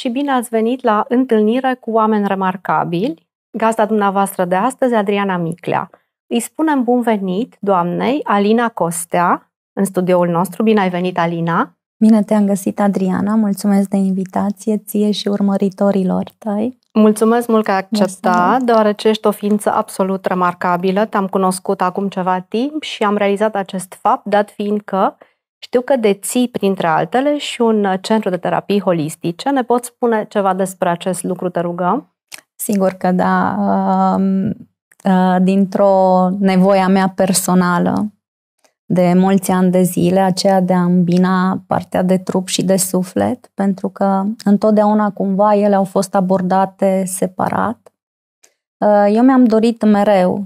și bine ați venit la întâlnire cu oameni remarcabili. Gazda dumneavoastră de astăzi, Adriana Miclea. Îi spunem bun venit doamnei Alina Costea în studioul nostru. Bine ai venit, Alina! Bine te-am găsit, Adriana. Mulțumesc de invitație ție și urmăritorilor tăi. Mulțumesc mult că ai acceptat, Mulțumesc. deoarece ești o ființă absolut remarcabilă. Te-am cunoscut acum ceva timp și am realizat acest fapt, dat fiind că știu că deții, printre altele, și un uh, centru de terapii holistice. Ne poți spune ceva despre acest lucru, te rugăm? Sigur că da. Um, uh, dintr-o nevoia mea personală de mulți ani de zile, aceea de a îmbina partea de trup și de suflet, pentru că întotdeauna cumva ele au fost abordate separat. Uh, eu mi-am dorit mereu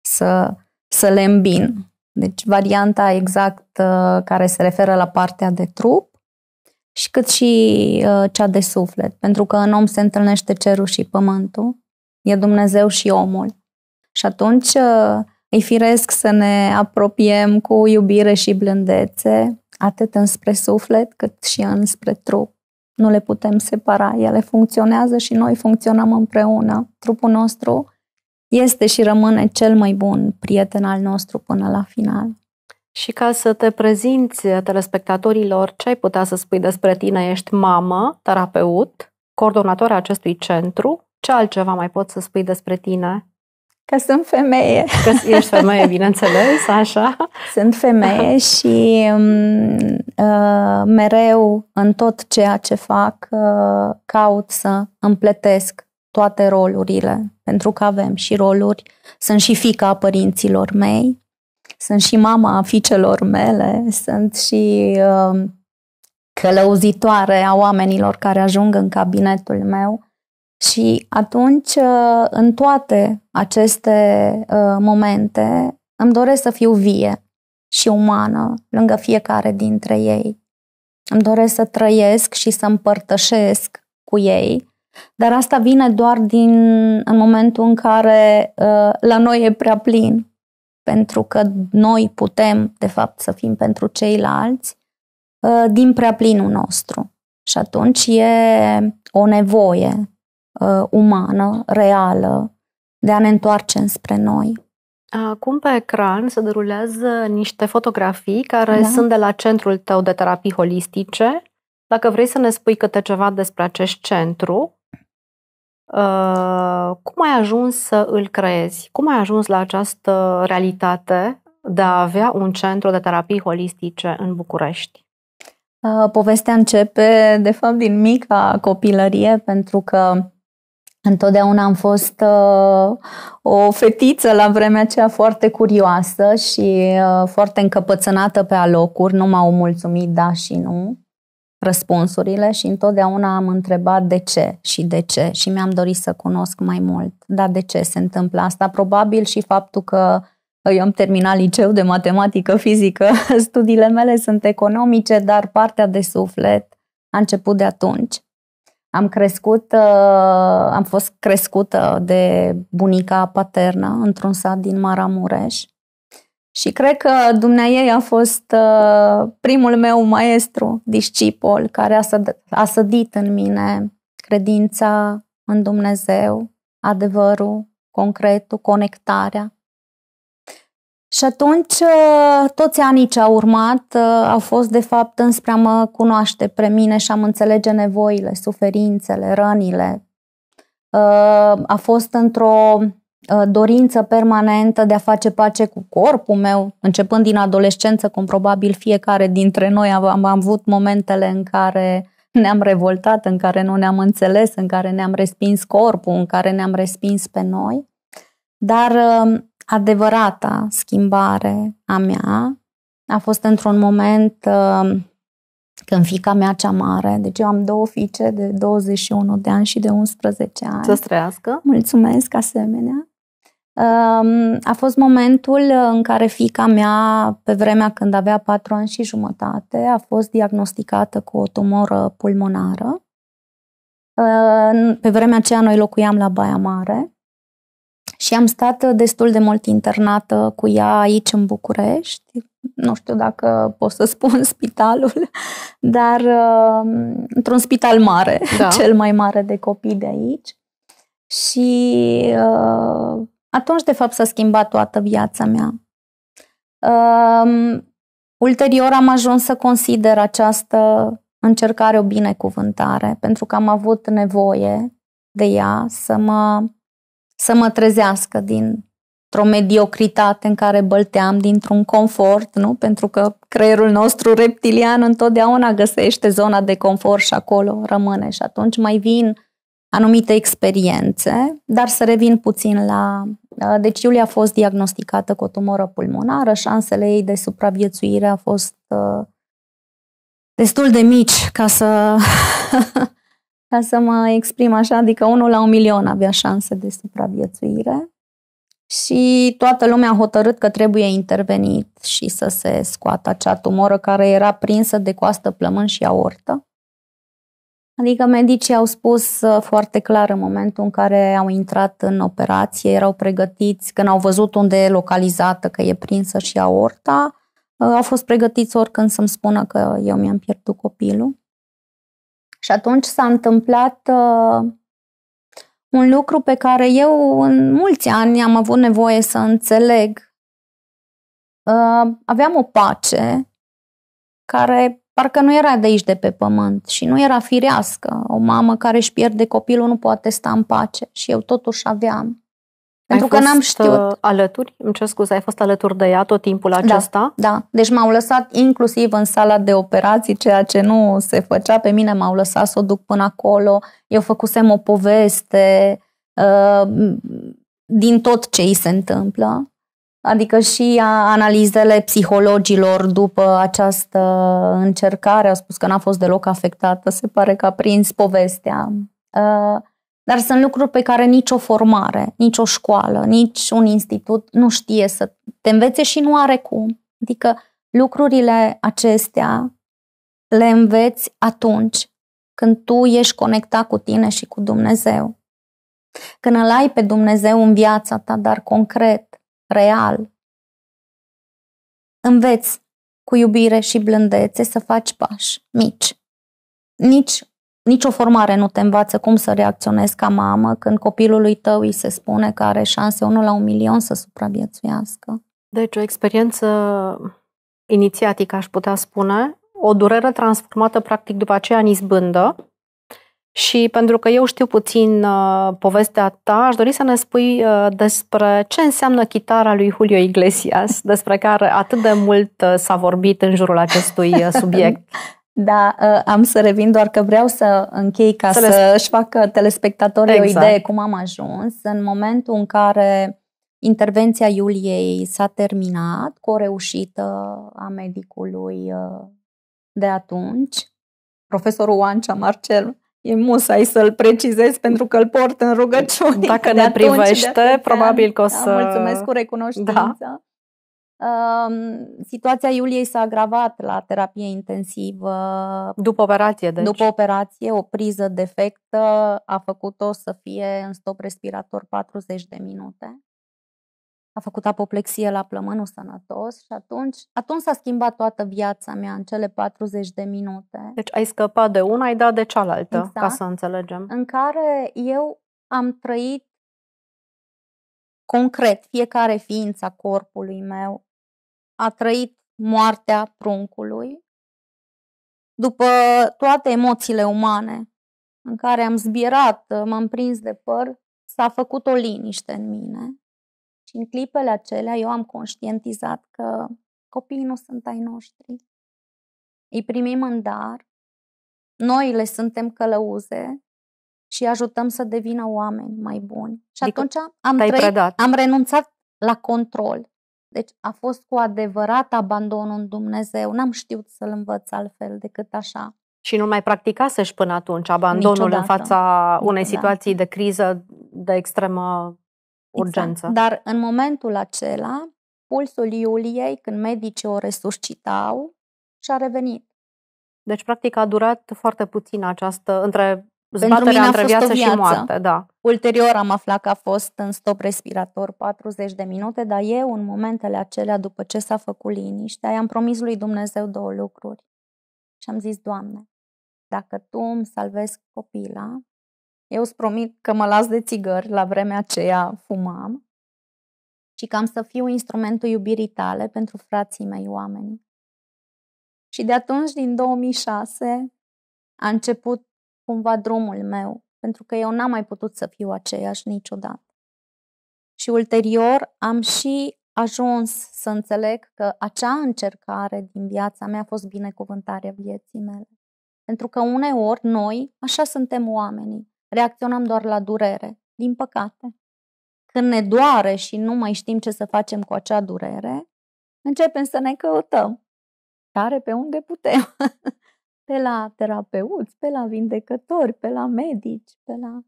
să, să le îmbin, deci varianta exact care se referă la partea de trup și cât și uh, cea de suflet, pentru că în om se întâlnește cerul și pământul, e Dumnezeu și omul. Și atunci uh, îi firesc să ne apropiem cu iubire și blândețe, atât înspre suflet cât și înspre trup. Nu le putem separa, ele funcționează și noi funcționăm împreună. Trupul nostru este și rămâne cel mai bun prieten al nostru până la final. Și ca să te prezinți telespectatorilor, ce ai putea să spui despre tine? Ești mamă, terapeut, coordonator acestui centru. Ce altceva mai poți să spui despre tine? Că sunt femeie. Că ești femeie, bineînțeles, așa. Sunt femeie și uh, mereu în tot ceea ce fac uh, caut să împletesc toate rolurile, pentru că avem și roluri. Sunt și fica a părinților mei, sunt și mama a fiicelor mele, sunt și uh, călăuzitoare a oamenilor care ajung în cabinetul meu. Și atunci, uh, în toate aceste uh, momente, îmi doresc să fiu vie și umană lângă fiecare dintre ei. Îmi doresc să trăiesc și să împărtășesc cu ei dar asta vine doar din în momentul în care uh, la noi e prea plin, pentru că noi putem, de fapt, să fim pentru ceilalți uh, din prea plinul nostru. Și atunci e o nevoie uh, umană, reală, de a ne întoarce înspre noi. Acum pe ecran se derulează niște fotografii care da. sunt de la centrul tău de terapii holistice. Dacă vrei să ne spui câte ceva despre acest centru Uh, cum ai ajuns să îl creezi? Cum ai ajuns la această realitate de a avea un centru de terapii holistice în București? Uh, povestea începe, de fapt, din mica copilărie, pentru că întotdeauna am fost uh, o fetiță la vremea aceea foarte curioasă și uh, foarte încăpățânată pe alocuri, nu m-au mulțumit da și nu răspunsurile și întotdeauna am întrebat de ce și de ce și mi-am dorit să cunosc mai mult. Dar de ce se întâmplă asta? Probabil și faptul că eu am terminat liceu de matematică, fizică, studiile mele sunt economice, dar partea de suflet a început de atunci. Am crescut, uh, am fost crescută de bunica paternă într-un sat din Maramureș și cred că dumneai a fost uh, primul meu maestru, discipol, care a, săd, a sădit în mine credința în Dumnezeu, adevărul, concretul, conectarea. Și atunci uh, toți anii ce au urmat uh, au fost de fapt înspre a mă cunoaște pe mine și am înțelege nevoile, suferințele, rănile. A fost într-o Uh, dorință permanentă de a face pace cu corpul meu, începând din adolescență, cum probabil fiecare dintre noi am, am avut momentele în care ne-am revoltat, în care nu ne-am înțeles, în care ne-am respins corpul, în care ne-am respins pe noi. Dar uh, adevărata schimbare a mea a fost într-un moment uh, când fica mea cea mare, deci eu am două fiice de 21 de ani și de 11 ani. Să trăiască! Mulțumesc asemenea! a fost momentul în care fica mea, pe vremea când avea patru ani și jumătate, a fost diagnosticată cu o tumoră pulmonară. Pe vremea aceea noi locuiam la Baia Mare și am stat destul de mult internată cu ea aici în București. Nu știu dacă pot să spun spitalul, dar um, într-un spital mare, da. cel mai mare de copii de aici. Și uh, atunci, de fapt, s-a schimbat toată viața mea. Um, ulterior am ajuns să consider această încercare o binecuvântare, pentru că am avut nevoie de ea să mă, să mă trezească din o mediocritate în care bălteam dintr-un confort, nu? Pentru că creierul nostru reptilian întotdeauna găsește zona de confort și acolo rămâne și atunci mai vin anumite experiențe, dar să revin puțin la Uh, deci Iulia a fost diagnosticată cu o tumoră pulmonară, șansele ei de supraviețuire a fost uh, destul de mici ca să, ca să mă exprim așa, adică unul la un milion avea șanse de supraviețuire și toată lumea a hotărât că trebuie intervenit și să se scoată acea tumoră care era prinsă de coastă, plămân și aortă. Adică medicii au spus uh, foarte clar în momentul în care au intrat în operație, erau pregătiți, când au văzut unde e localizată, că e prinsă și aorta, uh, au fost pregătiți oricând să-mi spună că eu mi-am pierdut copilul. Și atunci s-a întâmplat uh, un lucru pe care eu în mulți ani am avut nevoie să înțeleg. aveam o pace care Parcă nu era de aici de pe pământ și nu era firească. O mamă care își pierde copilul nu poate sta în pace și eu totuși aveam. Pentru ai că n-am știut. Uh, alături? Îmi cer scuze, ai fost alături de ea tot timpul da, acesta? Da, da. Deci m-au lăsat inclusiv în sala de operații, ceea ce nu se făcea pe mine, m-au lăsat să o duc până acolo. Eu făcusem o poveste uh, din tot ce îi se întâmplă adică și analizele psihologilor după această încercare au spus că n-a fost deloc afectată, se pare că a prins povestea. Uh, dar sunt lucruri pe care nicio formare, nicio școală, nici un institut nu știe să te învețe și nu are cum. Adică lucrurile acestea le înveți atunci când tu ești conectat cu tine și cu Dumnezeu. Când îl ai pe Dumnezeu în viața ta, dar concret, real. Înveți cu iubire și blândețe să faci pași mici. Nici, nici o formare nu te învață cum să reacționezi ca mamă când copilului tău îi se spune că are șanse 1 la un milion să supraviețuiască. Deci o experiență inițiatică, aș putea spune, o durere transformată practic după aceea în izbândă, și pentru că eu știu puțin uh, povestea ta, aș dori să ne spui uh, despre ce înseamnă chitara lui Julio Iglesias, despre care atât de mult uh, s-a vorbit în jurul acestui uh, subiect. Da, uh, am să revin, doar că vreau să închei ca să, să-și facă telespectatorii exact. o idee cum am ajuns. În momentul în care intervenția Iuliei s-a terminat cu o reușită a medicului uh, de atunci, profesorul Oancea Marcel, e musai să-l precizez pentru că îl port în rugăciune. Dacă ne privește, de probabil că o da, să... Da, mulțumesc cu da. recunoștință. Da. Uh, situația Iuliei s-a agravat la terapie intensivă. După operație, deci. După operație, o priză defectă a făcut-o să fie în stop respirator 40 de minute a făcut apoplexie la plămânul sănătos și atunci, atunci s-a schimbat toată viața mea în cele 40 de minute. Deci ai scăpat de una, ai dat de cealaltă, exact, ca să înțelegem. În care eu am trăit concret fiecare ființă a corpului meu, a trăit moartea pruncului, după toate emoțiile umane în care am zbierat, m-am prins de păr, s-a făcut o liniște în mine și în clipele acelea eu am conștientizat că copiii nu sunt ai noștri. Îi primim în dar, noi le suntem călăuze și ajutăm să devină oameni mai buni. Și adică atunci am, trăit, am renunțat la control. Deci a fost cu adevărat abandonul în Dumnezeu. N-am știut să-l învăț altfel decât așa. Și nu mai și până atunci abandonul Niciodată. în fața unei Niciodată. situații de criză de extremă Exact, urgență. Exact. Dar în momentul acela, pulsul Iuliei, când medicii o resuscitau, și-a revenit. Deci, practic, a durat foarte puțin această, între zbaterea între viață, viață și moarte. Da. Ulterior am aflat că a fost în stop respirator 40 de minute, dar eu, în momentele acelea, după ce s-a făcut liniștea, i-am promis lui Dumnezeu două lucruri. Și am zis, Doamne, dacă Tu îmi salvezi copila, eu îți promit că mă las de țigări, la vremea aceea fumam, și cam să fiu instrumentul iubirii tale pentru frații mei oameni. Și de atunci, din 2006, a început cumva drumul meu, pentru că eu n-am mai putut să fiu aceeași niciodată. Și ulterior am și ajuns să înțeleg că acea încercare din viața mea a fost binecuvântarea vieții mele. Pentru că uneori noi, așa suntem oamenii, Reacționăm doar la durere, din păcate. Când ne doare și nu mai știm ce să facem cu acea durere, începem să ne căutăm. Care pe unde putem. pe la terapeuți, pe la vindecători, pe la medici, pe la...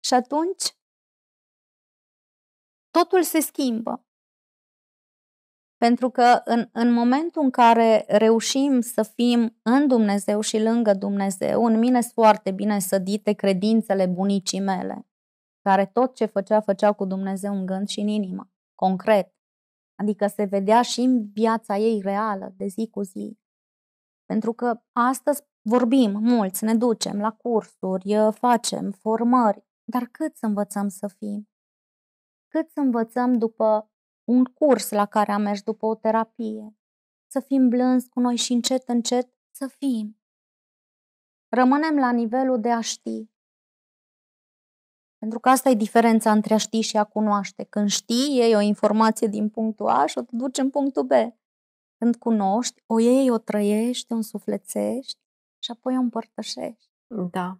Și atunci totul se schimbă. Pentru că în, în momentul în care reușim să fim în Dumnezeu și lângă Dumnezeu, în mine sunt foarte bine sădite credințele bunicii mele, care tot ce făcea, făcea cu Dumnezeu în gând și în inimă, concret. Adică se vedea și în viața ei reală, de zi cu zi. Pentru că astăzi vorbim mulți, ne ducem la cursuri, ă, facem formări, dar cât să învățăm să fim? Cât să învățăm după un curs la care am mers după o terapie. Să fim blânzi cu noi și încet, încet să fim. Rămânem la nivelul de a ști. Pentru că asta e diferența între a ști și a cunoaște. Când știi, iei o informație din punctul A și o duci în punctul B. Când cunoști, o iei, o trăiești, o însuflețești și apoi o împărtășești. Da.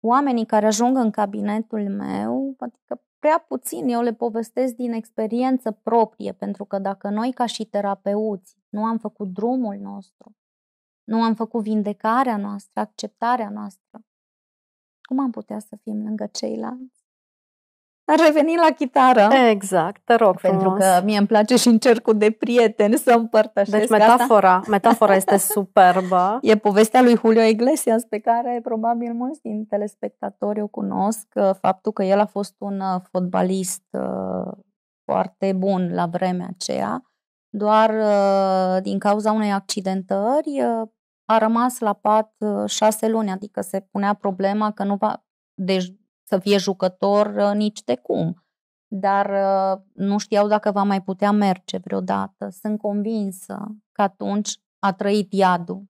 Oamenii care ajung în cabinetul meu, adică prea puțin eu le povestesc din experiență proprie, pentru că dacă noi ca și terapeuți nu am făcut drumul nostru, nu am făcut vindecarea noastră, acceptarea noastră, cum am putea să fim lângă ceilalți? reveni la chitară. Exact, te rog Pentru frumos. că mie îmi place și încerc cu de prieteni să împărtășesc Deci metafora, asta. metafora este superbă. E povestea lui Julio Iglesias pe care probabil mulți din telespectatori o cunosc. Uh, faptul că el a fost un uh, fotbalist uh, foarte bun la vremea aceea, doar din cauza unei accidentări a rămas la pat șase luni, adică se punea problema că nu va, deci să fie jucător uh, nici de cum. Dar uh, nu știau dacă va mai putea merge vreodată. Sunt convinsă că atunci a trăit iadul.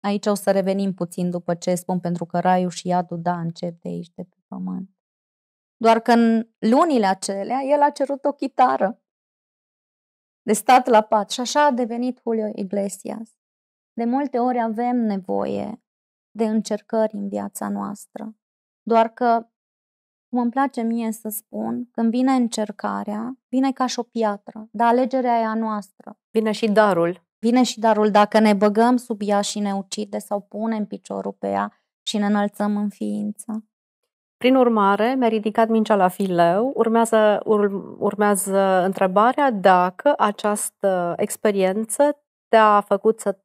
Aici o să revenim puțin după ce spun, pentru că raiul și iadul, da, încep de aici, de pe pământ. Doar că în lunile acelea, el a cerut o chitară de stat la pat și așa a devenit Julio Iglesias. De multe ori avem nevoie de încercări în viața noastră. Doar că, cum îmi place mie să spun, când vine încercarea, vine ca și o piatră, dar alegerea e a noastră. Vine și darul. Vine și darul. Dacă ne băgăm sub ea și ne ucide sau punem piciorul pe ea și ne înălțăm în ființă. Prin urmare, mi-a ridicat mingea la fileu. Urmează, ur, urmează întrebarea dacă această experiență te-a făcut să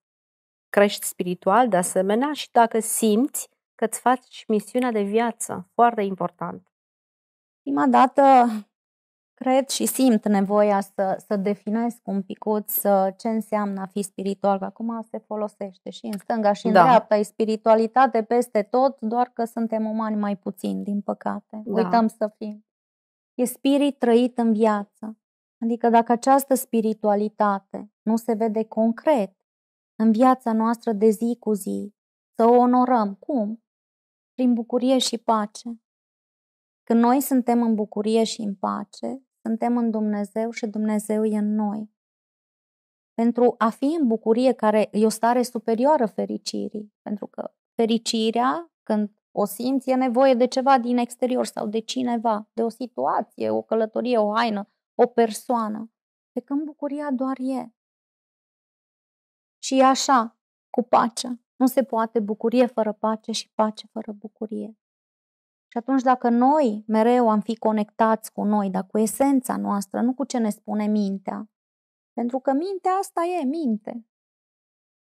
crești spiritual, de asemenea, și dacă simți că îți faci misiunea de viață, foarte important. Prima dată cred și simt nevoia să, să definesc un picuț ce înseamnă a fi spiritual, că acum se folosește și în stânga și în da. dreapta, e spiritualitate peste tot, doar că suntem umani mai puțin, din păcate. Da. Uităm să fim. E spirit trăit în viață. Adică dacă această spiritualitate nu se vede concret în viața noastră de zi cu zi, să o onorăm, cum? prin bucurie și pace. Când noi suntem în bucurie și în pace, suntem în Dumnezeu și Dumnezeu e în noi. Pentru a fi în bucurie, care e o stare superioară fericirii, pentru că fericirea, când o simți, e nevoie de ceva din exterior sau de cineva, de o situație, o călătorie, o haină, o persoană. Pe când bucuria doar e. Și e așa, cu pacea. Nu se poate bucurie fără pace și pace fără bucurie. Și atunci dacă noi mereu am fi conectați cu noi, dar cu esența noastră, nu cu ce ne spune mintea, pentru că mintea asta e minte.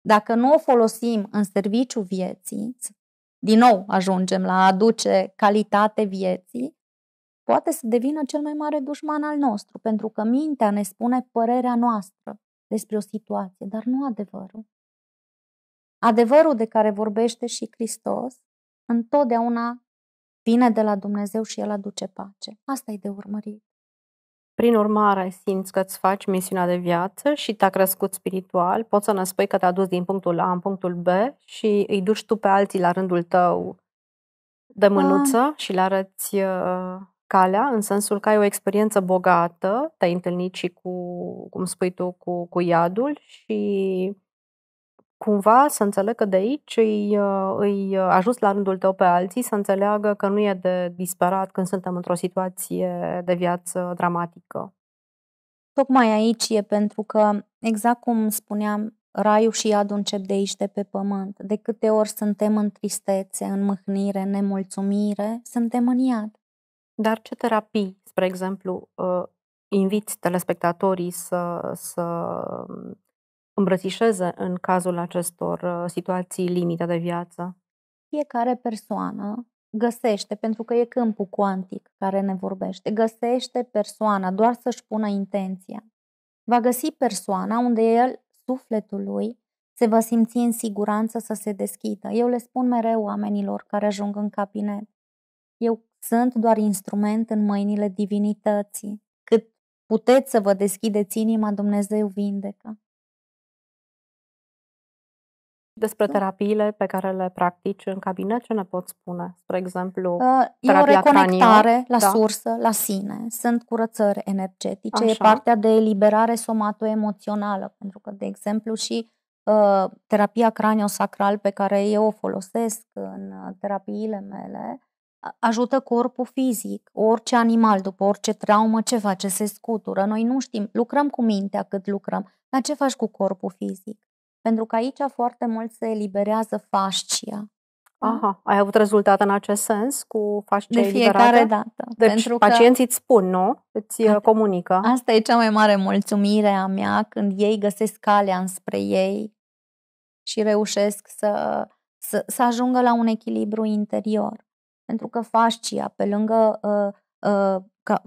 Dacă nu o folosim în serviciu vieții, din nou ajungem la a aduce calitate vieții, poate să devină cel mai mare dușman al nostru, pentru că mintea ne spune părerea noastră despre o situație, dar nu adevărul. Adevărul de care vorbește și Hristos întotdeauna vine de la Dumnezeu și El aduce pace. Asta e de urmărit. Prin urmare, simți că îți faci misiunea de viață și te-a crescut spiritual, poți să ne spui că te-a dus din punctul A în punctul B și îi duci tu pe alții la rândul tău de mânuță A. Ah. și le arăți uh, calea, în sensul că ai o experiență bogată, te-ai întâlnit și cu, cum spui tu, cu, cu iadul și cumva să înțeleg că de aici îi, uh, îi uh, ajuns la rândul tău pe alții să înțeleagă că nu e de disperat când suntem într-o situație de viață dramatică. Tocmai aici e pentru că, exact cum spuneam, raiul și iadul încep de aici, de pe pământ. De câte ori suntem în tristețe, în mâhnire, în nemulțumire, suntem în iad. Dar ce terapii, spre exemplu, uh, inviți telespectatorii să, să îmbrățișeze în cazul acestor uh, situații limite de viață? Fiecare persoană găsește, pentru că e câmpul cuantic care ne vorbește, găsește persoana doar să-și pună intenția. Va găsi persoana unde el, sufletul lui, se va simți în siguranță să se deschidă. Eu le spun mereu oamenilor care ajung în cabinet. Eu sunt doar instrument în mâinile divinității. Cât puteți să vă deschideți inima, Dumnezeu vindecă. Despre da. terapiile pe care le practici în cabinet, ce ne poți spune? Spre exemplu, uh, e o reconectare cranion, la da? sursă, la sine. Sunt curățări energetice, Așa. e partea de eliberare somato-emoțională. pentru că, de exemplu, și uh, terapia craniosacral pe care eu o folosesc în uh, terapiile mele, ajută corpul fizic, orice animal, după orice traumă, ce ce se scutură. Noi nu știm, lucrăm cu mintea cât lucrăm, dar ce faci cu corpul fizic? pentru că aici foarte mult se eliberează fascia. Da? Aha, ai avut rezultat în acest sens cu fascia De fiecare eliberată? dată. Deci pentru pacienții că... îți spun, nu? Îți uh, At- comunică. Asta e cea mai mare mulțumire a mea când ei găsesc calea înspre ei și reușesc să, să, să ajungă la un echilibru interior. Pentru că fascia, pe lângă uh, uh, ca,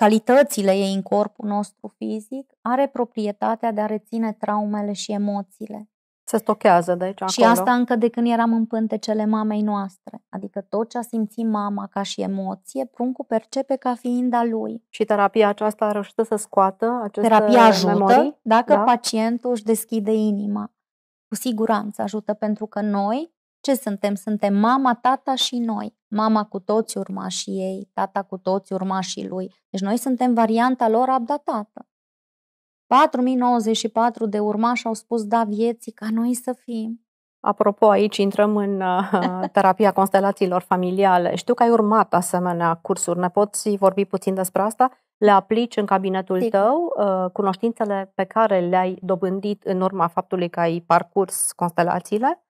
calitățile ei în corpul nostru fizic, are proprietatea de a reține traumele și emoțiile. Se stochează, deci, acolo. Și asta încă de când eram în pântecele mamei noastre. Adică tot ce a simțit mama ca și emoție, pruncul percepe ca fiind a lui. Și terapia aceasta a reușit să scoată aceste Terapia ajută memorii? dacă da? pacientul își deschide inima. Cu siguranță ajută, pentru că noi ce suntem? Suntem mama, tata și noi. Mama cu toți urmașii ei, tata cu toți urmașii lui. Deci noi suntem varianta lor abdatată. 4094 de urmași au spus da vieții ca noi să fim. Apropo, aici intrăm în uh, terapia constelațiilor familiale. Știu că ai urmat asemenea cursuri. Ne poți vorbi puțin despre asta? Le aplici în cabinetul Sigur. tău uh, cunoștințele pe care le-ai dobândit în urma faptului că ai parcurs constelațiile?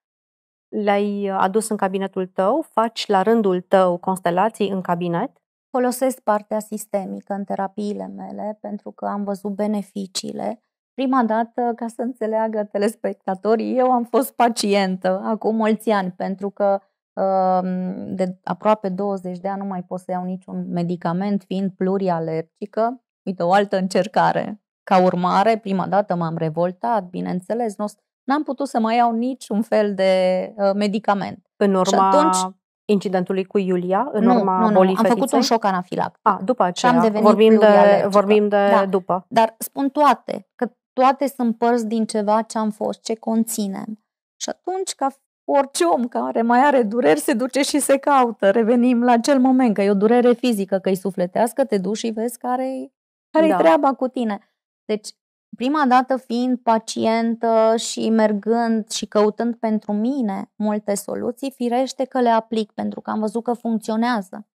le-ai adus în cabinetul tău, faci la rândul tău constelații în cabinet? Folosesc partea sistemică în terapiile mele pentru că am văzut beneficiile. Prima dată, ca să înțeleagă telespectatorii, eu am fost pacientă acum mulți ani pentru că uh, de aproape 20 de ani nu mai pot să iau niciun medicament fiind plurialergică. Uite, o altă încercare. Ca urmare, prima dată m-am revoltat, bineînțeles, nu o să n-am putut să mai iau niciun fel de uh, medicament. În urma și atunci, incidentului cu Iulia, în nu, urma nu, nu, bolii am fetiței? făcut un șoc anafilac. A, după aceea, și am devenit vorbim de, vorbim de da. după. Dar spun toate, că toate sunt părți din ceva ce am fost, ce conținem. Și atunci, ca orice om care mai are dureri se duce și se caută. Revenim la acel moment, că e o durere fizică, că e sufletească, te duci și vezi care-i, care-i da. treaba cu tine. Deci Prima dată fiind pacientă și mergând și căutând pentru mine multe soluții, firește că le aplic pentru că am văzut că funcționează.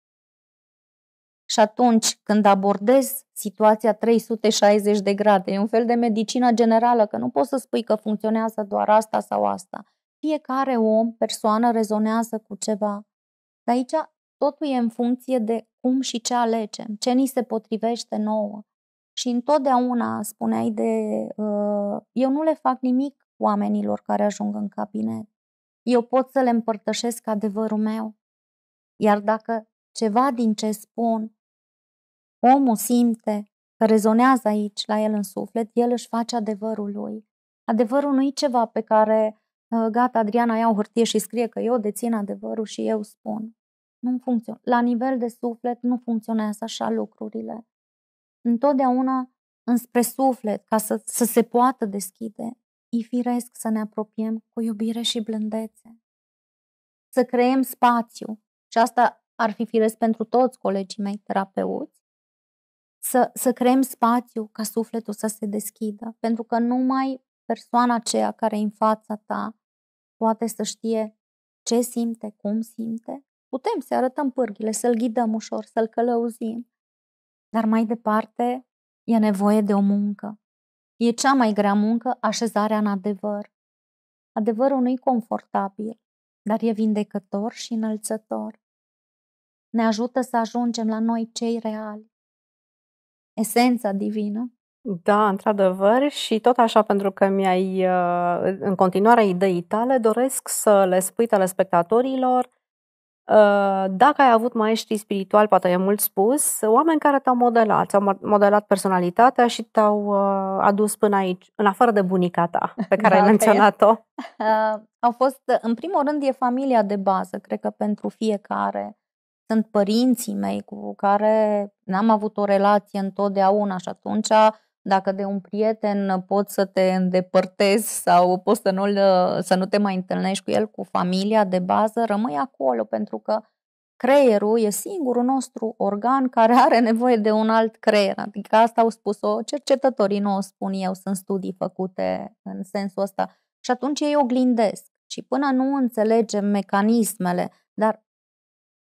Și atunci când abordez situația 360 de grade, e un fel de medicină generală, că nu poți să spui că funcționează doar asta sau asta. Fiecare om, persoană rezonează cu ceva. Dar aici totul e în funcție de cum și ce alegem, ce ni se potrivește nouă. Și întotdeauna spuneai de... Uh, eu nu le fac nimic oamenilor care ajung în cabinet. Eu pot să le împărtășesc adevărul meu. Iar dacă ceva din ce spun omul simte că rezonează aici la el în suflet, el își face adevărul lui. Adevărul nu e ceva pe care uh, gata, Adriana, ia o hârtie și scrie că eu dețin adevărul și eu spun. Nu funcționează. La nivel de suflet nu funcționează așa lucrurile întotdeauna înspre suflet, ca să, să se poată deschide, e firesc să ne apropiem cu iubire și blândețe. Să creăm spațiu, și asta ar fi firesc pentru toți colegii mei terapeuți, să, să creăm spațiu ca sufletul să se deschidă, pentru că numai persoana aceea care e în fața ta poate să știe ce simte, cum simte. Putem să arătăm pârghile, să-l ghidăm ușor, să-l călăuzim, dar mai departe e nevoie de o muncă. E cea mai grea muncă așezarea în adevăr. Adevărul nu-i confortabil, dar e vindecător și înălțător. Ne ajută să ajungem la noi cei reali. Esența divină da, într-adevăr, și tot așa, pentru că mi-ai, uh, în continuare, idei tale, doresc să le spui telespectatorilor Uh, dacă ai avut maestri spirituali, poate e mult spus, oameni care te-au modelat, ți-au modelat personalitatea și te-au uh, adus până aici, în afară de bunica ta, pe care da, ai menționat-o. Uh, au fost, în primul rând, e familia de bază, cred că pentru fiecare. Sunt părinții mei cu care n-am avut o relație întotdeauna și atunci dacă de un prieten poți să te îndepărtezi sau poți să nu, să nu te mai întâlnești cu el, cu familia de bază, rămâi acolo pentru că creierul e singurul nostru organ care are nevoie de un alt creier. Adică asta au spus-o cercetătorii, nu o spun eu, sunt studii făcute în sensul ăsta. Și atunci ei oglindesc. Și până nu înțelegem mecanismele, dar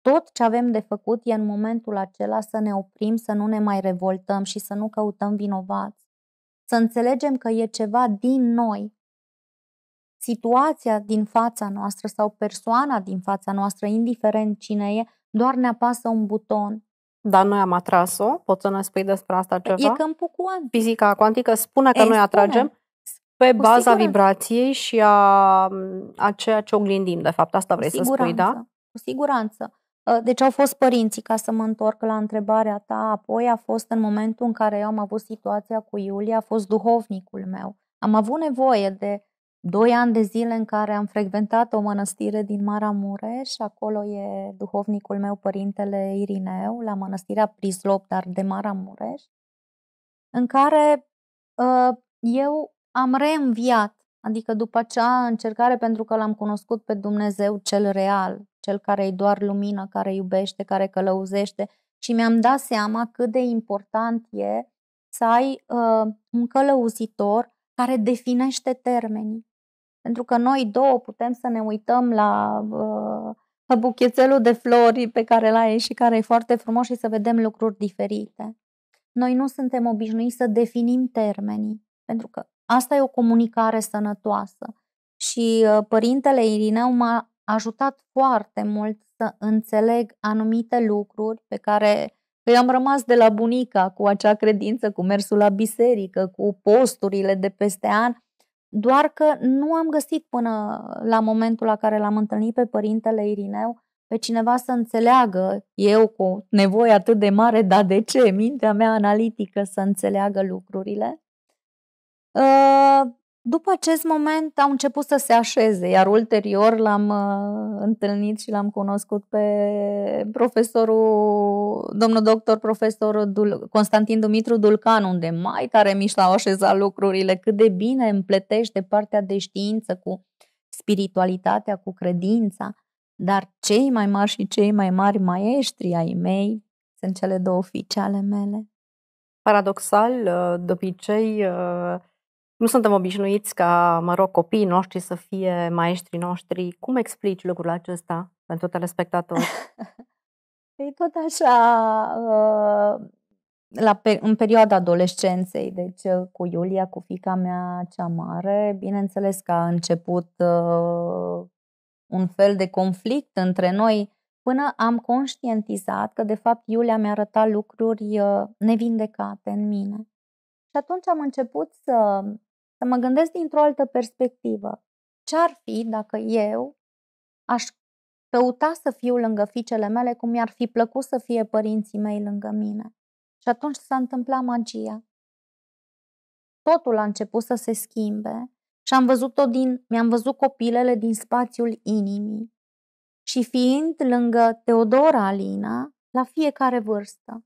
tot ce avem de făcut e în momentul acela să ne oprim, să nu ne mai revoltăm și să nu căutăm vinovați. Să înțelegem că e ceva din noi. Situația din fața noastră sau persoana din fața noastră, indiferent cine e, doar ne apasă un buton. Dar noi am atras-o, poți să ne spui despre asta ceva? E câmpul cuantic. Fizica cuantică spune că Ei, noi spune. atragem pe Cu baza siguranță. vibrației și a, a ceea ce oglindim, de fapt. Asta vrei Cu să siguranță. spui, da? Cu siguranță Ă, deci au fost părinții, ca să mă întorc la întrebarea ta, apoi a fost în momentul în care eu am avut situația cu Iulia, a fost duhovnicul meu. Am avut nevoie de doi ani de zile în care am frecventat o mănăstire din Maramureș, acolo e duhovnicul meu, părintele Irineu, la mănăstirea Prislop, dar de Maramureș, în care ă, eu am reînviat, adică după acea încercare, pentru că l-am cunoscut pe Dumnezeu cel real, cel care e doar lumină, care iubește, care călăuzește și mi-am dat seama cât de important e să ai uh, un călăuzitor care definește termenii. Pentru că noi două putem să ne uităm la uh, buchețelul de flori pe care l ai și care e foarte frumos și să vedem lucruri diferite. Noi nu suntem obișnuiți să definim termenii, pentru că asta e o comunicare sănătoasă. Și uh, părintele Irineu m-a ajutat foarte mult să înțeleg anumite lucruri pe care că am rămas de la bunica cu acea credință, cu mersul la biserică, cu posturile de peste an, doar că nu am găsit până la momentul la care l-am întâlnit pe părintele Irineu pe cineva să înțeleagă, eu cu nevoie atât de mare, dar de ce, mintea mea analitică să înțeleagă lucrurile. Ă, după acest moment au început să se așeze, iar ulterior l-am uh, întâlnit și l-am cunoscut pe profesorul, domnul doctor profesorul Dul- Constantin Dumitru Dulcan, unde mai tare miș l-au așezat lucrurile, cât de bine împletește partea de știință cu spiritualitatea, cu credința, dar cei mai mari și cei mai mari maestri ai mei sunt cele două oficiale mele. Paradoxal, uh, de obicei, uh, nu suntem obișnuiți ca, mă rog, copiii noștri să fie maestrii noștri. Cum explici lucrul acesta pentru telespectatori? E păi tot așa, uh, la în perioada adolescenței, deci uh, cu Iulia, cu fica mea cea mare, bineînțeles că a început uh, un fel de conflict între noi, până am conștientizat că, de fapt, Iulia mi-a arătat lucruri nevindecate în mine. Și atunci am început să să mă gândesc dintr-o altă perspectivă. Ce ar fi dacă eu aș căuta să fiu lângă fiicele mele cum mi-ar fi plăcut să fie părinții mei lângă mine? Și atunci s-a întâmplat magia. Totul a început să se schimbe și am văzut-o din, mi-am văzut copilele din spațiul inimii. Și fiind lângă Teodora Alina, la fiecare vârstă.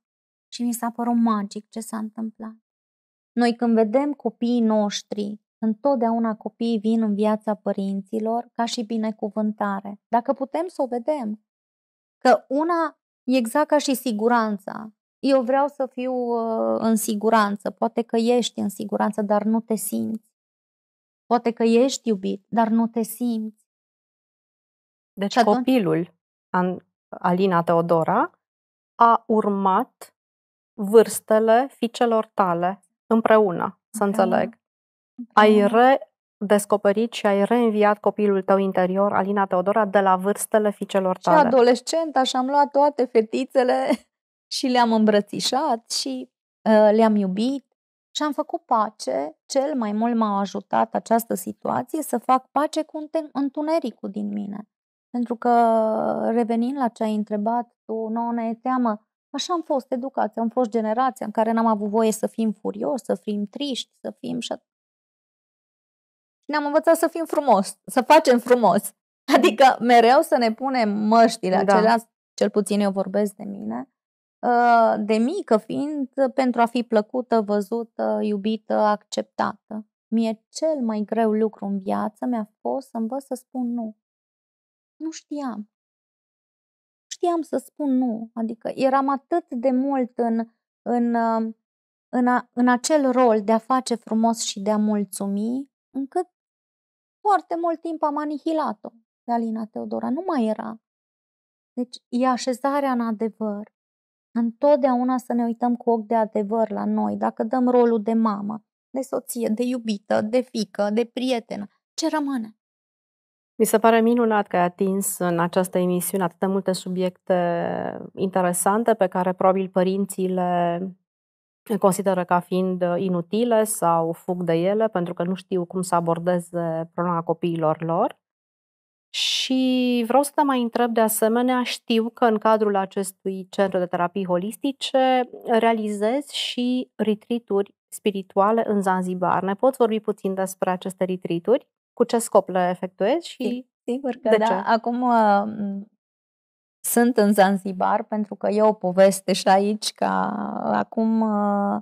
Și mi s-a părut magic ce s-a întâmplat. Noi când vedem copiii noștri, întotdeauna copiii vin în viața părinților ca și binecuvântare. Dacă putem să o vedem, că una e exact ca și siguranța. Eu vreau să fiu uh, în siguranță, poate că ești în siguranță, dar nu te simți. Poate că ești iubit, dar nu te simți. Deci și atunci... copilul, Alina Teodora, a urmat vârstele ficelor tale împreună, să înțeleg. Ai redescoperit și ai reînviat copilul tău interior, Alina Teodora, de la vârstele ficelor tale. Și adolescent, așa am luat toate fetițele și le-am îmbrățișat și uh, le-am iubit și am făcut pace. Cel mai mult m-a ajutat această situație să fac pace cu întunericul din mine. Pentru că, revenind la ce ai întrebat, tu nouă ne e teamă, Așa am fost educați, am fost generația în care n-am avut voie să fim furioși, să fim triști, să fim și ne-am învățat să fim frumos, să facem frumos. Mm. Adică mereu să ne punem măștile da. acelea, cel puțin eu vorbesc de mine, uh, de mică fiind, pentru a fi plăcută, văzută, iubită, acceptată. Mie cel mai greu lucru în viață mi-a fost să învăț să spun nu. Nu știam știam să spun nu. Adică eram atât de mult în, în, um, în, a, în acel rol de a face frumos și de a mulțumi, încât foarte mult timp am anihilat-o pe Alina Teodora. Nu mai era. Deci e așezarea în adevăr. Întotdeauna să ne uităm cu ochi de adevăr la noi. Dacă dăm rolul de mamă, de soție, de iubită, de fică, de prietenă, ce rămâne? Mi se pare minunat că ai atins în această emisiune atât de multe subiecte interesante pe care probabil părinții le consideră ca fiind uh, inutile sau fug de ele pentru că nu știu cum să abordeze problema copiilor lor. Și vreau să te mai întreb de asemenea, știu că în cadrul acestui centru de terapii holistice realizezi și retreat spirituale în Zanzibar. Ne poți vorbi puțin despre aceste retreat cu ce scop le efectuezi și Sigur că de da. Ce? Acum uh, sunt în Zanzibar pentru că e o poveste și aici ca uh, acum uh,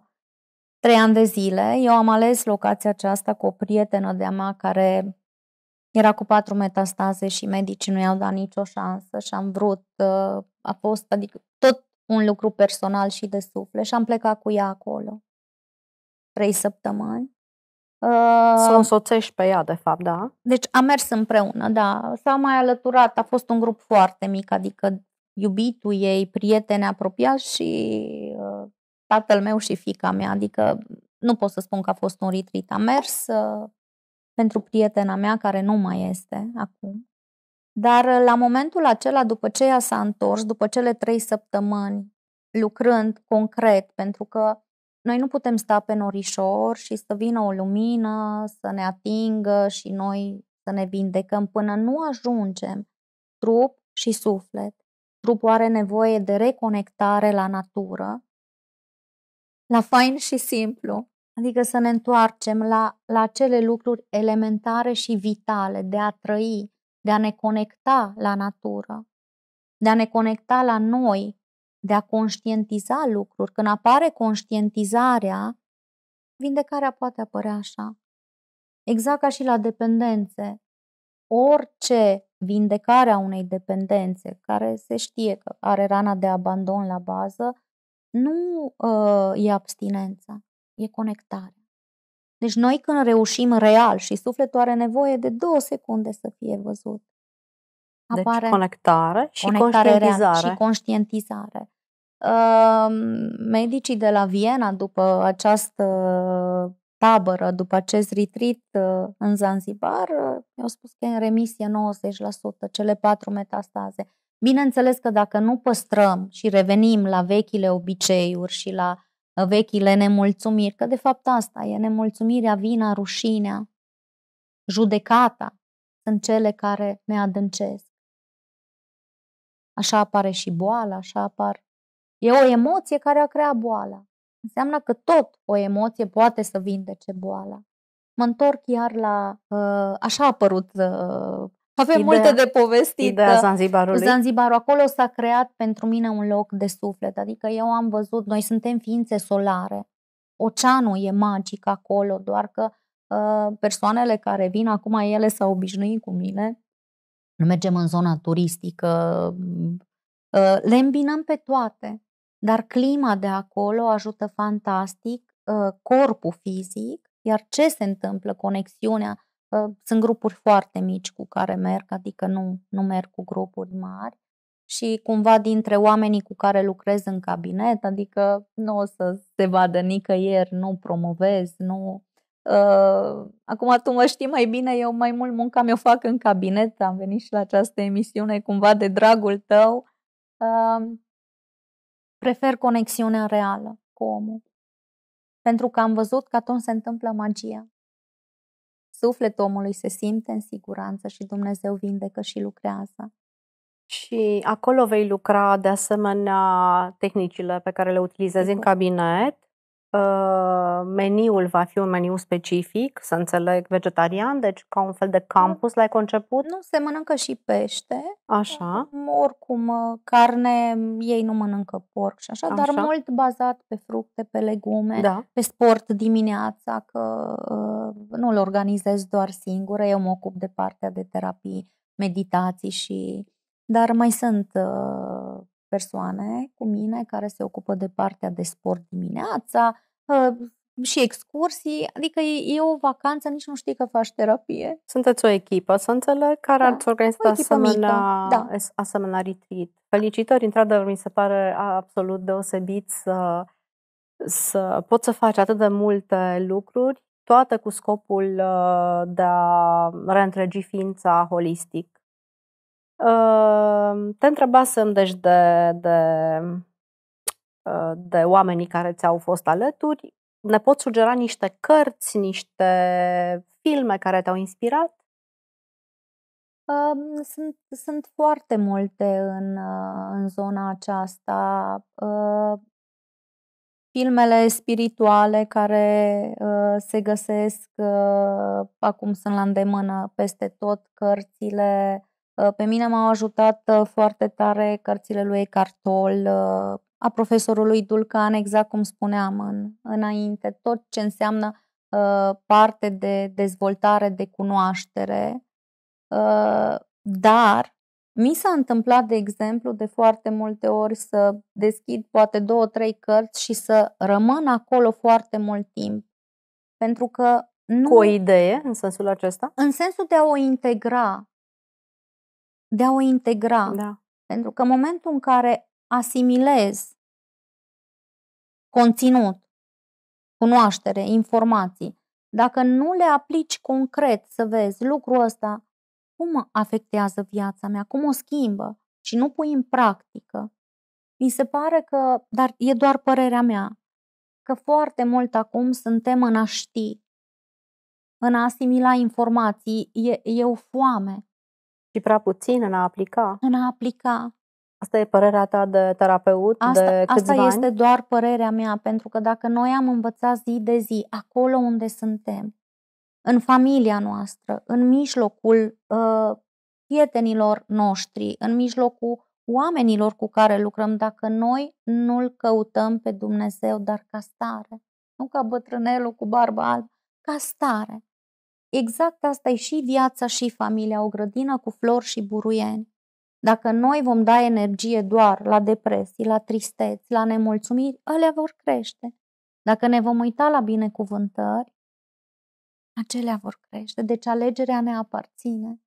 trei ani de zile. Eu am ales locația aceasta cu o prietenă de-a mea care era cu patru metastaze și medicii nu i-au dat nicio șansă și am vrut, uh, a fost adică tot un lucru personal și de suflet și am plecat cu ea acolo. Trei săptămâni să ă, o însoțești pe ea, de fapt, da. Deci a mers împreună, da. S-a mai alăturat, a fost un grup foarte mic, adică iubitul ei, prietene apropiat și ă, tatăl meu și fica mea. Adică nu pot să spun că a fost un retreat. A mers ă, pentru prietena mea, care nu mai este acum. Dar la momentul acela, după ce ea s-a întors, după cele trei săptămâni, lucrând concret, pentru că noi nu putem sta pe norișor și să vină o lumină, să ne atingă și noi să ne vindecăm până nu ajungem trup și suflet. Trupul are nevoie de reconectare la natură, la fain și simplu, adică să ne întoarcem la, la cele lucruri elementare și vitale de a trăi, de a ne conecta la natură, de a ne conecta la noi de a conștientiza lucruri. Când apare conștientizarea, vindecarea poate apărea așa. Exact ca și la dependențe. Orice vindecare a unei dependențe, care se știe că are rana de abandon la bază, nu uh, e abstinența, e conectare. Deci noi când reușim real și sufletul are nevoie de două secunde să fie văzut, deci apare deci conectare și conștientizare. Și conștientizare. Uh, medicii de la Viena, după această tabără, după acest retreat uh, în Zanzibar, uh, mi-au spus că e în remisie 90% cele patru metastaze. Bineînțeles că dacă nu păstrăm și revenim la vechile obiceiuri și la uh, vechile nemulțumiri, că de fapt asta e nemulțumirea, vina, rușinea, judecata, sunt cele care ne adâncesc. Așa apare și boala, așa apar. E o emoție care a creat boala. Înseamnă că tot o emoție poate să vindece boala. Mă întorc iar la... Uh, așa a apărut uh, avem ideea, multe de povestit. Ideea uh, Zanzibarului. Zanzibarul. Acolo s-a creat pentru mine un loc de suflet. Adică eu am văzut, noi suntem ființe solare. Oceanul e magic acolo, doar că uh, persoanele care vin acum, ele s-au obișnuit cu mine nu mergem în zona turistică, uh, le îmbinăm pe toate. Dar clima de acolo ajută fantastic uh, corpul fizic, iar ce se întâmplă, conexiunea, uh, sunt grupuri foarte mici cu care merg, adică nu, nu merg cu grupuri mari și cumva dintre oamenii cu care lucrez în cabinet, adică nu o să se vadă nicăieri, nu promovez, nu Uh, acum tu mă știi mai bine, eu mai mult munca mi-o fac în cabinet, am venit și la această emisiune cumva de dragul tău. Uh, prefer conexiunea reală cu omul. Pentru că am văzut că atunci se întâmplă magia. Sufletul omului se simte în siguranță și Dumnezeu vindecă și lucrează. Și acolo vei lucra de asemenea tehnicile pe care le utilizezi Sigur. în cabinet Uh, meniul va fi un meniu specific, să înțeleg, vegetarian, deci ca un fel de campus l-ai conceput? Nu, se mănâncă și pește. Așa. Mm, oricum, uh, carne, ei nu mănâncă porc și așa, așa. dar mult bazat pe fructe, pe legume, da. pe sport dimineața, că uh, nu îl organizez doar singură, eu mă ocup de partea de terapii, meditații și... Dar mai sunt persoane cu mine care se ocupă de partea de sport dimineața, Ă, și excursii, adică e, e o vacanță, nici nu știi că faci terapie. Sunteți o echipă, să înțeleg, care da. ați organizat asemenea, da. asemenea retreat. Felicitări, într-adevăr, mi se pare absolut deosebit să, să poți să faci atât de multe lucruri, toate cu scopul ă, de a reîntregi ființa holistic. Ă, te întrebasem, deci, de, de Uh, de oamenii care ți-au fost alături, ne poți sugera niște cărți, niște filme care te-au inspirat? Um, sunt, sunt foarte multe în, uh, în zona aceasta. Uh, filmele spirituale care se găsesc acum sunt la îndemână peste tot, cărțile. Pe mine m-au ajutat foarte tare cărțile lui Cartol a profesorului Dulcan, exact cum spuneam în, înainte, tot ce înseamnă uh, parte de dezvoltare, de cunoaștere, uh, dar mi s-a întâmplat, de exemplu, de foarte multe ori să deschid poate două, trei cărți și să rămân acolo foarte mult timp. Pentru că nu... Cu o idee, în sensul acesta? În sensul de a o integra. De a o integra. Da. Pentru că în momentul în care asimilez conținut, cunoaștere, informații, dacă nu le aplici concret să vezi lucrul ăsta, cum afectează viața mea, cum o schimbă și nu pui în practică, mi se pare că, dar e doar părerea mea, că foarte mult acum suntem în a ști, în a asimila informații, e, e o foame. Și prea puțin în a aplica. În a aplica. Asta e părerea ta de terapeut? Asta, de asta este doar părerea mea, pentru că dacă noi am învățat zi de zi, acolo unde suntem, în familia noastră, în mijlocul uh, prietenilor noștri, în mijlocul oamenilor cu care lucrăm, dacă noi nu-L căutăm pe Dumnezeu, dar ca stare, nu ca bătrânelul cu barba albă, ca stare. Exact asta e și viața și familia, o grădină cu flori și buruieni. Dacă noi vom da energie doar la depresii, la tristeți, la nemulțumiri, alea vor crește. Dacă ne vom uita la binecuvântări, acelea vor crește. Deci alegerea ne aparține.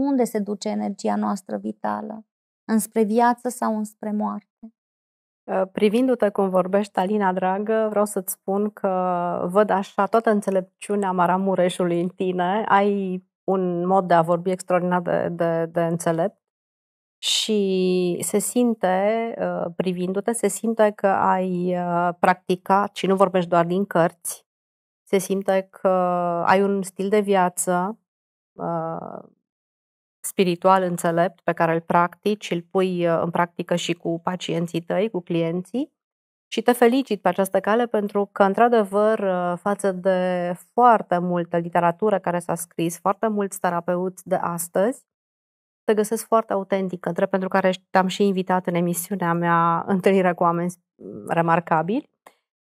Unde se duce energia noastră vitală? Înspre viață sau înspre moarte? Uh, privindu-te cum vorbești, Alina, dragă, vreau să-ți spun că văd așa toată înțelepciunea Maramureșului în tine. Ai un mod de a vorbi extraordinar de, de, de înțelept și se simte, uh, privindu-te, se simte că ai uh, practicat și nu vorbești doar din cărți, se simte că ai un stil de viață uh, spiritual înțelept pe care îl practici, îl pui în practică și cu pacienții tăi, cu clienții și te felicit pe această cale pentru că, într-adevăr, față de foarte multă literatură care s-a scris, foarte mulți terapeuți de astăzi, te găsesc foarte autentică, drept pentru care te-am și invitat în emisiunea mea întâlnirea cu oameni remarcabili.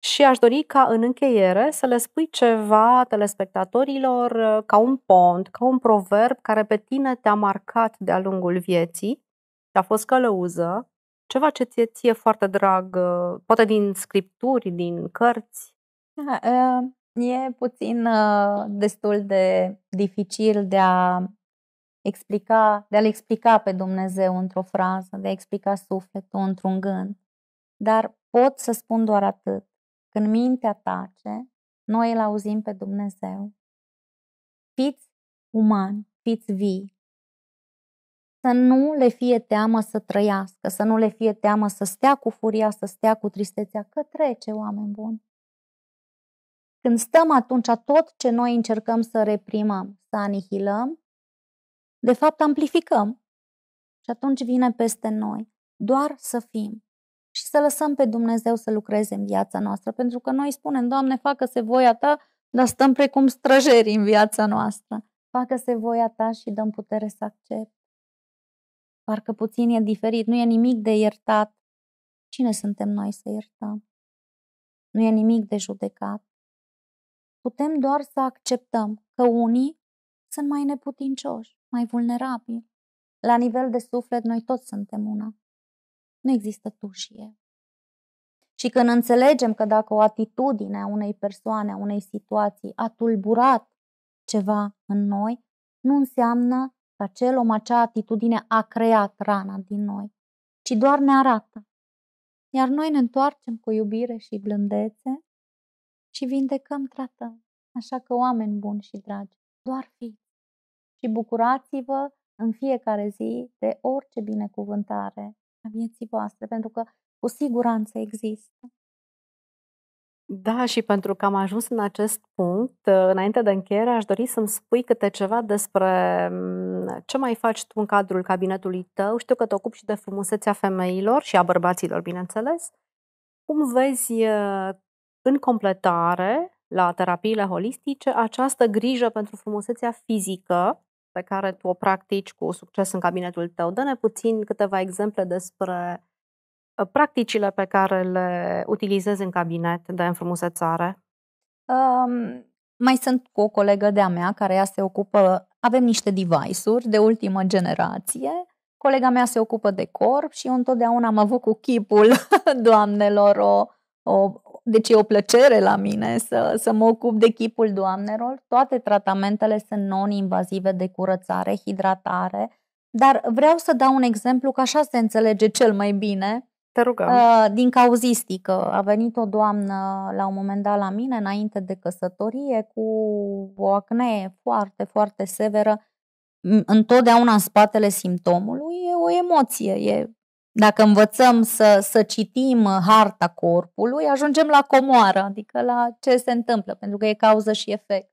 Și aș dori ca în încheiere să le spui ceva telespectatorilor ca un pont, ca un proverb care pe tine te-a marcat de-a lungul vieții, te-a fost călăuză, ceva ce ție ție foarte drag, poate din scripturi, din cărți. Da, e puțin uh, destul de dificil de a explica, de a-L explica pe Dumnezeu într-o frază, de a explica sufletul într-un gând. Dar pot să spun doar atât. Când mintea tace, noi îl auzim pe Dumnezeu. Fiți umani, fiți vii. Să nu le fie teamă să trăiască, să nu le fie teamă să stea cu furia, să stea cu tristețea, că trece, oameni buni. Când stăm atunci, tot ce noi încercăm să reprimăm, să anihilăm, de fapt, amplificăm. Și atunci vine peste noi. Doar să fim și să lăsăm pe Dumnezeu să lucreze în viața noastră, pentru că noi spunem, Doamne, facă-se voia Ta, dar stăm precum străjeri în viața noastră. Facă-se voia Ta și dăm putere să accept. Parcă puțin e diferit, nu e nimic de iertat. Cine suntem noi să iertăm? Nu e nimic de judecat. Putem doar să acceptăm că unii sunt mai neputincioși mai vulnerabili. La nivel de suflet, noi toți suntem una. Nu există tu și eu. Și când înțelegem că dacă o atitudine a unei persoane, a unei situații a tulburat ceva în noi, nu înseamnă că acel om, acea atitudine a creat rana din noi, ci doar ne arată. Iar noi ne întoarcem cu iubire și blândețe și vindecăm, tratăm. Așa că, oameni buni și dragi, doar fiți și bucurați-vă în fiecare zi de orice binecuvântare a vieții voastre, pentru că cu siguranță există. Da, și pentru că am ajuns în acest punct, înainte de încheiere, aș dori să-mi spui câte ceva despre mm, ce mai faci tu în cadrul cabinetului tău. Știu că te ocupi și de frumusețea femeilor și a bărbaților, bineînțeles. Cum vezi în completare la terapiile holistice această grijă pentru frumusețea fizică pe care tu o practici cu succes în cabinetul tău. Dă-ne puțin câteva exemple despre ă, practicile pe care le utilizezi în cabinet de înfrumusețare. Um, mai sunt cu o colegă de-a mea care ea se ocupă, avem niște device-uri de ultimă generație, colega mea se ocupă de corp și eu întotdeauna am avut cu chipul doamnelor o, o, deci e o plăcere la mine să, să mă ocup de chipul doamnelor. Toate tratamentele sunt non-invazive de curățare, hidratare, dar vreau să dau un exemplu că așa se înțelege cel mai bine. Te rugăm. Uh, din cauzistică. A venit o doamnă la un moment dat la mine, înainte de căsătorie, cu o acne foarte, foarte severă. Întotdeauna în spatele simptomului e o emoție, e dacă învățăm să, să citim uh, harta corpului, ajungem la comoară, adică la ce se întâmplă, pentru că e cauză și efect.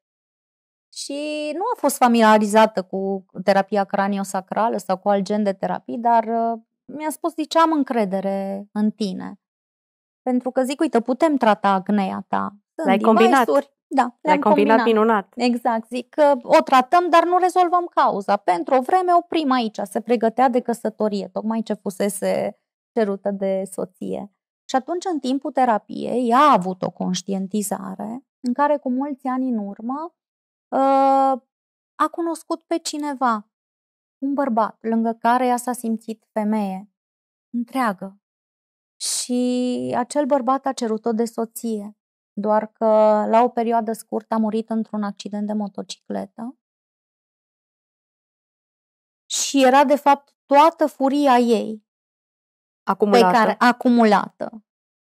Și nu a fost familiarizată cu terapia craniosacrală sau cu alt gen de terapii, dar uh, mi-a spus, zice, am încredere în tine. Pentru că zic, uite, putem trata acnea ta. Sunt L-ai combinat. Da, le-am combinat. combinat minunat. Exact, zic că o tratăm, dar nu rezolvăm cauza. Pentru o vreme oprim aici, se pregătea de căsătorie, tocmai ce fusese cerută de soție. Și atunci, în timpul terapiei, ea a avut o conștientizare în care, cu mulți ani în urmă, uh, a cunoscut pe cineva, un bărbat, lângă care ea s-a simțit femeie, întreagă. Și acel bărbat a cerut-o de soție doar că la o perioadă scurtă a murit într-un accident de motocicletă și era de fapt toată furia ei acumulată. Pe care, acumulată.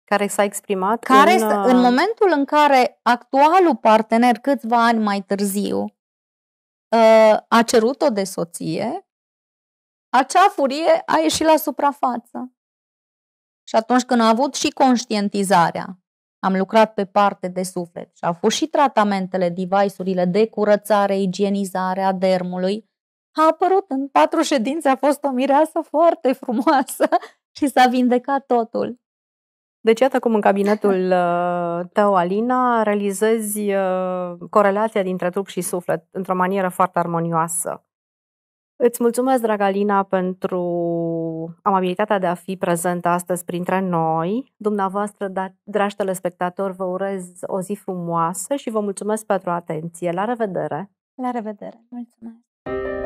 Care s-a exprimat care în... Uh, în momentul în care actualul partener, câțiva ani mai târziu, uh, a cerut-o de soție, acea furie a ieșit la suprafață. Și atunci când a avut și conștientizarea am lucrat pe parte de suflet și au fost și tratamentele, device-urile de curățare, igienizare a dermului. A apărut în patru ședințe, a fost o mireasă foarte frumoasă și s-a vindecat totul. Deci iată cum în cabinetul uh, tău, Alina, realizezi uh, corelația dintre trup și suflet într-o manieră foarte armonioasă. Îți mulțumesc, Dragalina, pentru amabilitatea de a fi prezentă astăzi printre noi. Dumneavoastră, da, dragi telespectatori, vă urez o zi frumoasă și vă mulțumesc pentru atenție. La revedere! La revedere! Mulțumesc!